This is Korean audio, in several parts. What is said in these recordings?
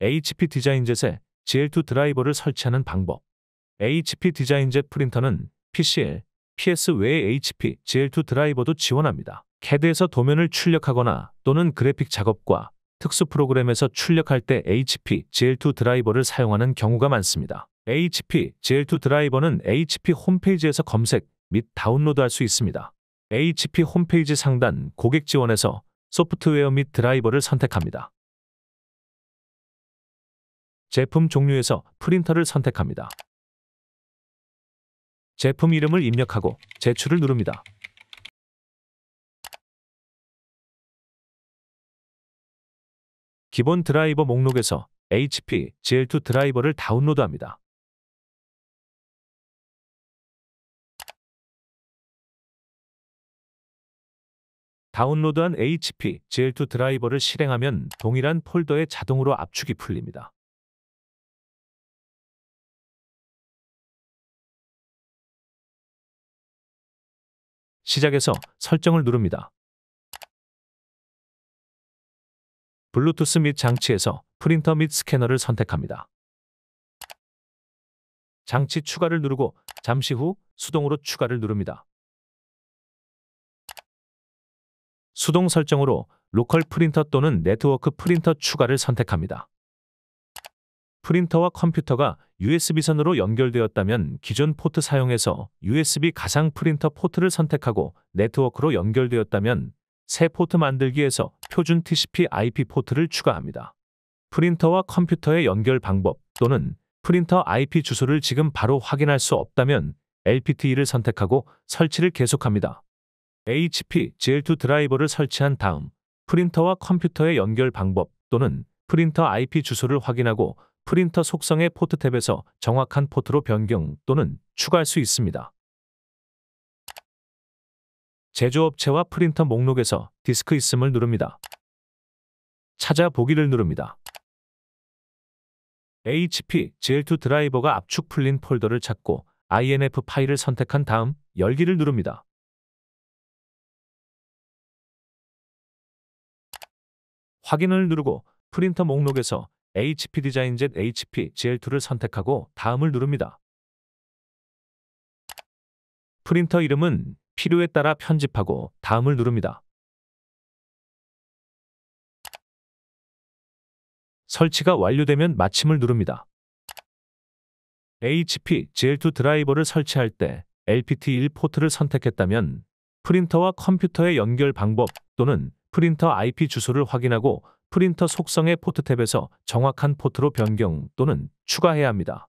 HP 디자인젯에 GL2 드라이버를 설치하는 방법 HP 디자인젯 프린터는 PCL, PS 외에 HP, GL2 드라이버도 지원합니다. CAD에서 도면을 출력하거나 또는 그래픽 작업과 특수 프로그램에서 출력할 때 HP, GL2 드라이버를 사용하는 경우가 많습니다. HP, GL2 드라이버는 HP 홈페이지에서 검색 및 다운로드할 수 있습니다. HP 홈페이지 상단 고객 지원에서 소프트웨어 및 드라이버를 선택합니다. 제품 종류에서 프린터를 선택합니다. 제품 이름을 입력하고 제출을 누릅니다. 기본 드라이버 목록에서 HP GL2 드라이버를 다운로드합니다. 다운로드한 HP GL2 드라이버를 실행하면 동일한 폴더에 자동으로 압축이 풀립니다. 시작에서 설정을 누릅니다. 블루투스 및 장치에서 프린터 및 스캐너를 선택합니다. 장치 추가를 누르고 잠시 후 수동으로 추가를 누릅니다. 수동 설정으로 로컬 프린터 또는 네트워크 프린터 추가를 선택합니다. 프린터와 컴퓨터가 USB선으로 연결되었다면 기존 포트 사용해서 USB 가상 프린터 포트를 선택하고 네트워크로 연결되었다면 새 포트 만들기에서 표준 TCP IP 포트를 추가합니다. 프린터와 컴퓨터의 연결 방법 또는 프린터 IP 주소를 지금 바로 확인할 수 없다면 LPTE를 선택하고 설치를 계속합니다. HP GL2 드라이버를 설치한 다음 프린터와 컴퓨터의 연결 방법 또는 프린터 IP 주소를 확인하고 프린터 속성의 포트 탭에서 정확한 포트로 변경 또는 추가할 수 있습니다. 제조업체와 프린터 목록에서 디스크 있음을 누릅니다. 찾아보기를 누릅니다. HP GL2 드라이버가 압축 풀린 폴더를 찾고 INF 파일을 선택한 다음 열기를 누릅니다. 확인을 누르고 프린터 목록에서 HP 디자인 Z HP GL2를 선택하고 다음을 누릅니다. 프린터 이름은 필요에 따라 편집하고 다음을 누릅니다. 설치가 완료되면 마침을 누릅니다. HP GL2 드라이버를 설치할 때 LPT1 포트를 선택했다면 프린터와 컴퓨터의 연결 방법 또는 프린터 IP 주소를 확인하고 프린터 속성의 포트 탭에서 정확한 포트로 변경 또는 추가해야 합니다.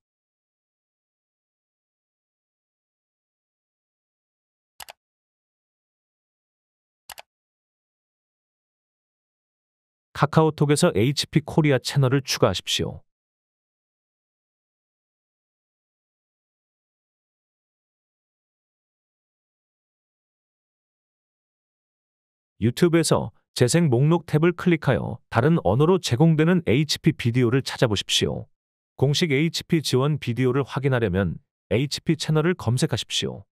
카카오톡에서 HP 코리아 채널을 추가하십시오. 유튜브에서 재생 목록 탭을 클릭하여 다른 언어로 제공되는 HP 비디오를 찾아보십시오. 공식 HP 지원 비디오를 확인하려면 HP 채널을 검색하십시오.